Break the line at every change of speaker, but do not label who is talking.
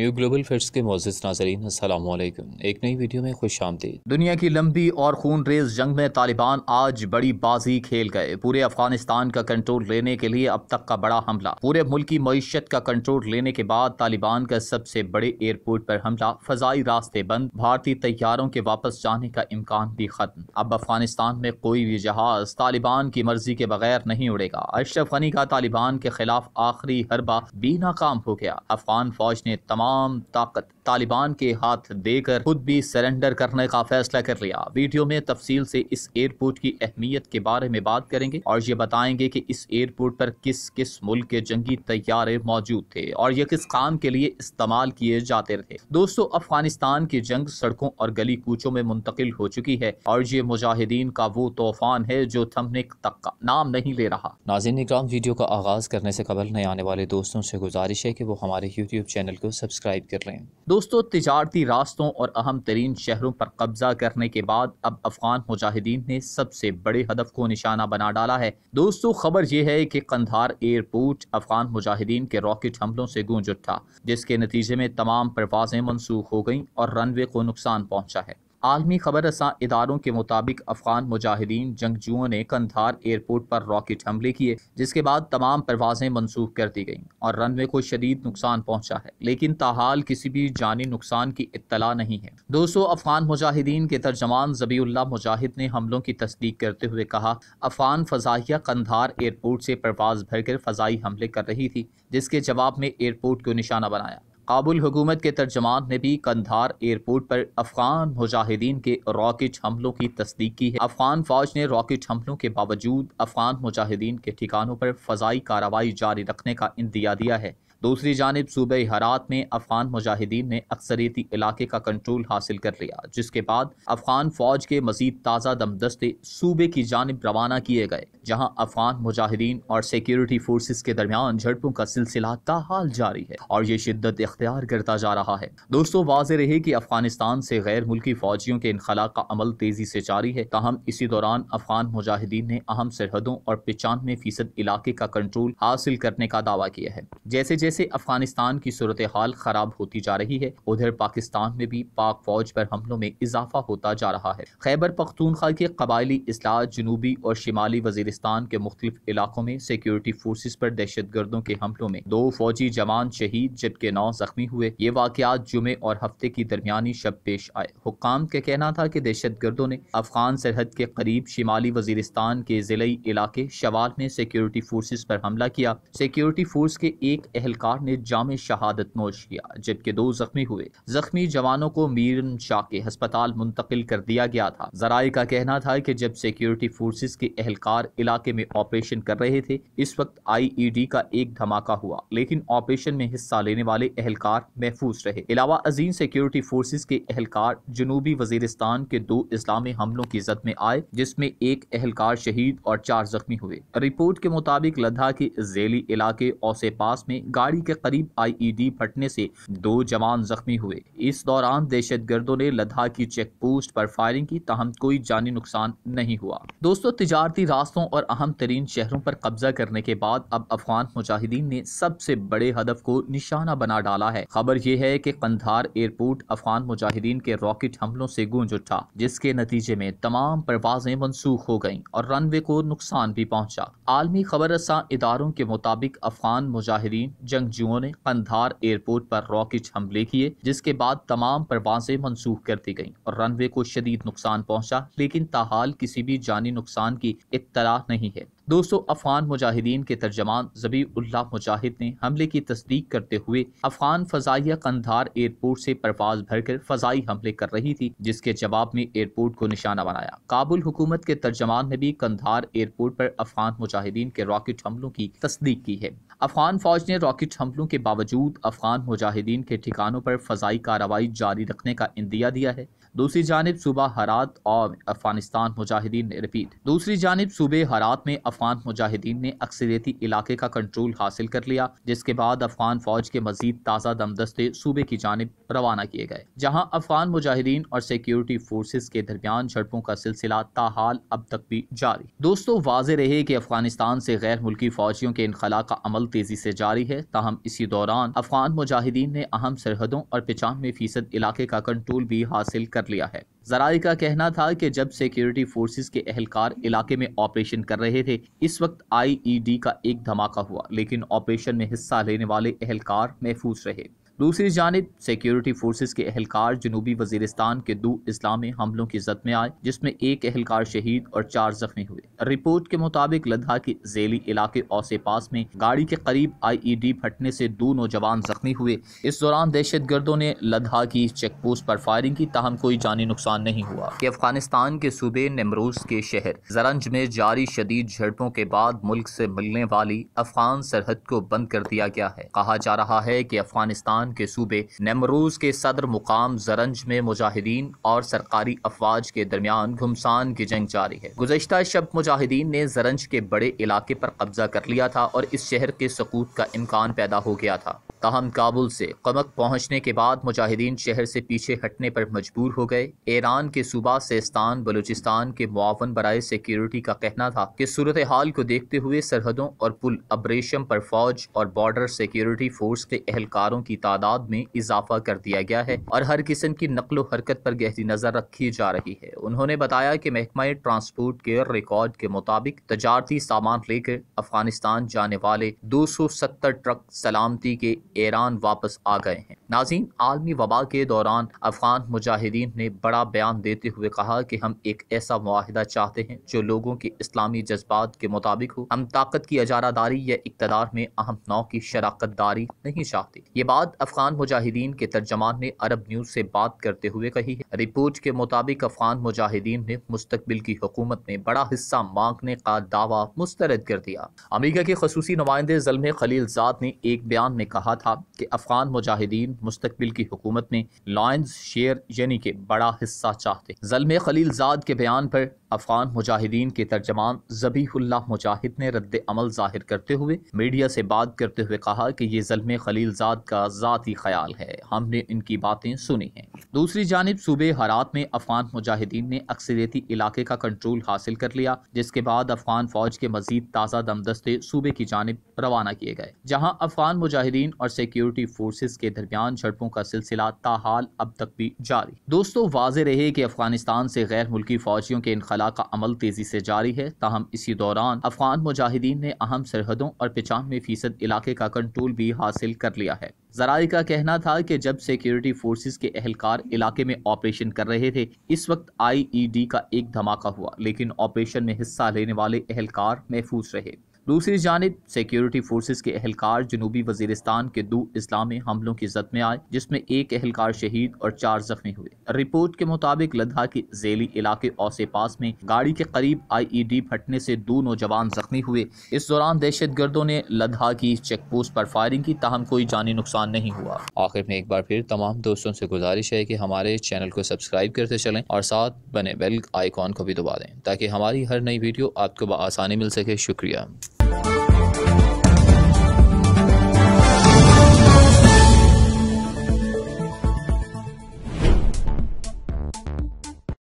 new global facts के मोजिज नाजरीन असलम एक नई वीडियो में खुश आमदी दुनिया की लंबी और खून रेज जंग में तालिबान आज बड़ी बाजी खेल गए पूरे अफगानिस्तान का कंट्रोल लेने के लिए अब तक का बड़ा हमला पूरे मुल्क की मीशत का कंट्रोल लेने के बाद तालिबान का सबसे बड़े एयरपोर्ट पर हमला फजाई रास्ते बंद भारतीय तैयारों के वापस जाने का इम्कान भी खत्म अब अफगानिस्तान में कोई भी जहाज तालिबान की मर्जी के बगैर नहीं उड़ेगा अशरफ गनी का तालिबान के खिलाफ आखिरी हरबा भी नाकाम हो गया अफगान फौज ने तमाम तमाम ताकत तालिबान के हाथ देकर खुद भी सरेंडर करने का फैसला कर लिया वीडियो में तफसील से इस एयरपोर्ट की अहमियत के बारे में बात करेंगे और ये बताएंगे कि इस एयरपोर्ट पर किस किस मुल्क के जंगी तैयारे मौजूद थे और ये किस काम के लिए इस्तेमाल किए जाते थे दोस्तों अफगानिस्तान की जंग सड़कों और गली कूचों में मुंतकिल हो चुकी है और ये मुजाहिदीन का वो तूफान है जो थमने तक का नाम नहीं ले रहा नाजिन निगराम वीडियो का आगाज करने से कबल नए आने वाले दोस्तों से गुजारिश है की वो हमारे यूट्यूब चैनल को सब्सक्राइब सब्सक्राइब कर लें दोस्तों तजारती रास्तों और अहम तरीन शहरों पर कब्जा करने के बाद अब अफगान मुजाहिदीन ने सबसे बड़े हदफ को निशाना बना डाला है दोस्तों खबर यह है कि कंधार एयरपोर्ट अफगान मुजाहिदीन के रॉकेट हमलों से गूंज उठा जिसके नतीजे में तमाम परवाजें मनसूख हो गईं और रनवे को नुकसान पहुंचा है आलमी खबर रसा इदारों के मुताबिक अफगान मुजाहिदीन जंगजुओं ने कंधार एयरपोर्ट पर रॉकेट हमले किए जिसके बाद तमाम परवाजें मनसूख कर दी गईं और रनवे को शदीद नुकसान पहुंचा है लेकिन ताहाल किसी भी जानी नुकसान की इतला नहीं है दोस्तों अफगान मुजाहिदीन के तर्जमान जबीउल्ला मुजाहिद ने हमलों की तस्दीक करते हुए कहा अफगान फजाइया कंधार एयरपोर्ट से परवाज भरकर फजाई हमले कर रही थी जिसके जवाब में एयरपोर्ट को निशाना बनाया काबुल हुकूमत के तर्जमान ने भी कंधार एयरपोर्ट पर अफगान मुजाहिदीन के रॉकेट हमलों की तस्दीक की है अफगान फौज ने रॉकेट हमलों के बावजूद अफगान मुजाहिदीन के ठिकानों पर फजाई कार्रवाई जारी रखने का इंदिया दिया है दूसरी जानब सूबे हरात में अफगान मुजाहिदीन ने अक्सरीती इलाके का कंट्रोल हासिल कर लिया जिसके बाद अफगान फौज के मजीद ताज़ा दस्ते सूबे की जानब रवाना किए गए जहाँ अफगान मुजाहिदीन और सिक्योरिटी फोर्सेज के दरमियान झड़पों का सिलसिला ताहाल जारी है और ये शिद्दत इख्तियार करता जा रहा है दोस्तों वाज रहे की अफगानिस्तान से गैर मुल्की फौजियों के इनखला का अमल तेजी से जारी है तहम इसी दौरान अफगान मुजाहिदीन ने अहम सरहदों और पचानवे फीसद इलाके का कंट्रोल हासिल करने का दावा किया है जैसे जैसे वजह से अफगानिस्तान की सूरत हाल खराब होती जा रही है उधर पाकिस्तान में भी पाक फौज पर हमलों में इजाफा होता जा रहा है खैबर पख्तूनखा के कबायली असलाह जनूबी और शिमाली वजीरिस्तान के मुख्तलिफ इलाकों में सिक्योरिटी फोर्सेज पर दहशत गर्दों के हमलों में दो फौजी जवान शहीद जबकि नौ जख्मी हुए ये वाकत जुमे और हफ्ते की दरमियानी शब पेश आए हुकाम का कहना था की दहशत गर्दों ने अफगान सरहद के करीब शिमाली वजीरिस्तान के जिले इलाके शवाल में सिक्योरिटी फोर्सेज पर हमला किया सिक्योरिटी फोर्स के एक अहल एहलकार ने जाम शहादत नोश किया जबकि दो जख्मी हुए जख्मी जवानों को मीरन शाह के हस्पताल मुंतकिल कर दिया गया था जराये का कहना था की जब सिक्योरिटी फोर्सेज के एहलकार इलाके में ऑपरेशन कर रहे थे इस वक्त आई ई डी का एक धमाका हुआ लेकिन ऑपरेशन में हिस्सा लेने वाले एहलकार महफूज रहे अलावा अजीम सिक्योरिटी फोर्सेज के एहलकार जनूबी वजीरिस्तान के दो इस्लामी हमलों की जद में आए जिसमे एक एहलकार शहीद और चार जख्मी हुए रिपोर्ट के मुताबिक लद्दाख के जेली इलाके औसे पास में गाय पहाड़ी के करीब आईईडी e फटने से दो जवान जख्मी हुए इस दौरान दहशत गर्दों ने लद्दाख की चेक पोस्ट पर फायरिंग की तहम कोई जानी नुकसान नहीं हुआ दोस्तों तजारती रास्तों और अहम तरीन शहरों पर कब्जा करने के बाद अब अफगान मुजाहिदीन ने सबसे बड़े हदफ को निशाना बना डाला है खबर यह है की कंधार एयरपोर्ट अफगान मुजाहिदीन के रॉकेट हमलों से गूंज उठा जिसके नतीजे में तमाम परवाजें मनसूख हो गयी और रनवे को नुकसान भी पहुँचा आलमी खबर रसा इदारों के मुताबिक अफगान मुजाहिदीन जंग जंगजुओं ने कंधार एयरपोर्ट पर रॉकेट हमले किए जिसके बाद तमाम परवाजें मनसूख कर दी गईं और रनवे को शदीद नुकसान पहुंचा लेकिन ताहाल किसी भी जानी नुकसान की इतला नहीं है दोस्तों अफगान मुजाहिदीन के तर्जमान जबी उल्ला मुजाहिद ने हमले की तस्दीक करते हुए अफगान फजाइया कंधार एयरपोर्ट से परवाज भरकर फजाई हमले कर रही थी जिसके जवाब में एयरपोर्ट को निशाना बनाया काबुल हुकूमत के तर्जमान ने भी कंधार एयरपोर्ट पर अफगान मुजाहिदीन के रॉकेट हमलों की तस्दीक की है अफगान फौज ने रॉकेट हमलों के बावजूद अफगान मुजाहिदीन के ठिकानों पर फजाई कार्रवाई जारी रखने का इंदिया दिया है दूसरी जानब सूबा हरात और अफगानिस्तान मुजाहिदीन ने रिपीट दूसरी जानब सूबे हरात में अफगान मुजाहिदीन ने अक्सरियती इलाके का कंट्रोल हासिल कर लिया जिसके बाद अफगान फौज के मजीद ताज़ा दमदस्ते सूबे की जानब रवाना किए गए जहाँ अफगान मुजाहिदीन और सिक्योरिटी फोर्सेज के दरमियान झड़पों का सिलसिला ताहाल अब तक भी जारी दोस्तों वाज रहे की अफगानिस्तान से गैर मुल्की फौजियों के इनखला का अमल तेजी से जारी है ताहम इसी दौरान अफगान मुजाहिदीन ने अहम सरहदों और पचानवे फीसद इलाके का कंट्रोल भी हासिल कर लिया है जराय का कहना था कि जब सिक्योरिटी फोर्सेस के अहलकार इलाके में ऑपरेशन कर रहे थे इस वक्त आईईडी e का एक धमाका हुआ लेकिन ऑपरेशन में हिस्सा लेने वाले अहलकार महफूज रहे दूसरी जानब सिक्योरिटी फोर्सेज के अहलकार जनूबी वजीरस्तान के दो इस्लामी हमलों की जद में आए जिसमें एक अहलकार शहीद और चार जख्मी हुए रिपोर्ट के मुताबिक लद्दाख के जेली इलाके औसे पास में गाड़ी के करीब आई ई डी फटने से दो नौजवान जख्मी हुए इस दौरान दहशत गर्दों ने लद्दाख की चेक पोस्ट पर फायरिंग की तहम कोई जानी नुकसान नहीं हुआ की अफगानिस्तान के सूबे नमरूज के शहर जरंज में जारी शदीद झड़पों के बाद मुल्क से मिलने वाली अफगान सरहद को बंद कर दिया गया है कहा जा रहा है की अफगानिस्तान लेबानन के सूबे नमरूज के सदर मुकाम जरंज में मुजाहिदीन और सरकारी अफवाज के दरमियान घुमसान की जंग जारी है गुजशत शब मुजाहिदीन ने जरंज के बड़े इलाके पर कब्जा कर लिया था और इस शहर के सकूत का इम्कान पैदा हो गया था ताहम काबुल से कमक पहुँचने के बाद मुजाहिदीन शहर से पीछे हटने पर मजबूर हो गए ईरान के सूबा सेस्तान बलूचिस्तान के मुआवन बरए सिक्योरिटी का कहना था कि सूरत हाल को देखते हुए सरहदों और पुल अब्रेशम पर फौज और बॉर्डर सिक्योरिटी फोर्स के एहलकारों की तादाद में इजाफा कर दिया गया है और हर किस्म की नकलो हरकत पर गहरी नजर रखी जा रही है उन्होंने बताया कि महकमा ट्रांसपोर्ट के रिकॉर्ड के मुताबिक तजारती सामान लेकर अफगानिस्तान जाने वाले दो सौ सत्तर ट्रक सलामती के ईरान वापस आ गए हैं नाजीन आलमी वबा के दौरान अफगान मुजाहिदीन ने बड़ा बयान देते हुए कहा कि हम एक ऐसा माहिदा चाहते हैं जो लोगों के इस्लामी जज्बात के मुताबिक हो हम ताकत की अजारादारी या इकतदार में अहम नौ की शराकत दारी नहीं चाहते ये बात अफगान मुजाहिदीन के तर्जमान ने अरब न्यूज से बात करते हुए कही है रिपोर्ट के मुताबिक अफगान मुजाहिदीन ने मुस्तबिल की हुकूमत में बड़ा हिस्सा मांगने का दावा मुस्तरद कर दिया अमरीका के खसूसी नुमाइंदे जलमे खलीलजाद ने एक बयान में कहा था कि अफगान मुजाहिदीन मुस्तबिल की हुकूमत में लॉन्स शेयर यानी कि बड़ा हिस्सा चाहते जलम खलीलजाद के बयान पर अफगान मुजाहिदीन के तर्जमान जबीहुल्ला मुजाहिद ने रद्द अमल जाहिर करते हुए मीडिया से बात करते हुए कहा कि ये जलम खलीलजाद का ज़ाती ख्याल है हमने इनकी बातें सुनी हैं दूसरी जानब सूबे हरात में अफगान मुजाहिदीन ने अक्सरियती इलाके का कंट्रोल हासिल कर लिया जिसके बाद अफगान फौज के मजीद ताज़ा दमदस्ते सूबे की जानब रवाना किए गए जहाँ अफगान मुजाहिदीन और सिक्योरिटी फोर्सेज के दरमियान झड़पों का सिलसिला ताहाल अब तक भी जारी दोस्तों वाज रहे की अफगानिस्तान से गैर मुल्की फौजियों के इनखला अला का अमल तेज़ी से जारी है ताहम इसी दौरान अफगान मुजाहिदीन ने अहम सरहदों और पचानवे फीसद इलाके का कंट्रोल भी हासिल कर लिया है जराये का कहना था कि जब सिक्योरिटी फोर्सेस के अहलकार इलाके में ऑपरेशन कर रहे थे इस वक्त आईईडी e का एक धमाका हुआ लेकिन ऑपरेशन में हिस्सा लेने वाले अहलकार महफूज रहे दूसरी जानब सिक्योरिटी फोर्सेज के एहलकार जनूबी वजीरस्तान के दो इस्लामी हमलों की जद में आए जिसमें एक अहलकार शहीद और चार जख्मी हुए रिपोर्ट के मुताबिक लद्दाख के जेली इलाके औसे पास में गाड़ी के करीब आई ई डी फटने से दो नौजवान जख्मी हुए इस दौरान दहशत गर्दों ने लद्दाख की चेक पोस्ट पर फायरिंग की तहम कोई जानी नुकसान नहीं हुआ आखिर में एक बार फिर तमाम दोस्तों से गुजारिश है की हमारे चैनल को सब्सक्राइब करते चलें और साथ बने बेल आइकॉन को भी दबा दें ताकि हमारी हर नई वीडियो आपको आसानी मिल सके शुक्रिया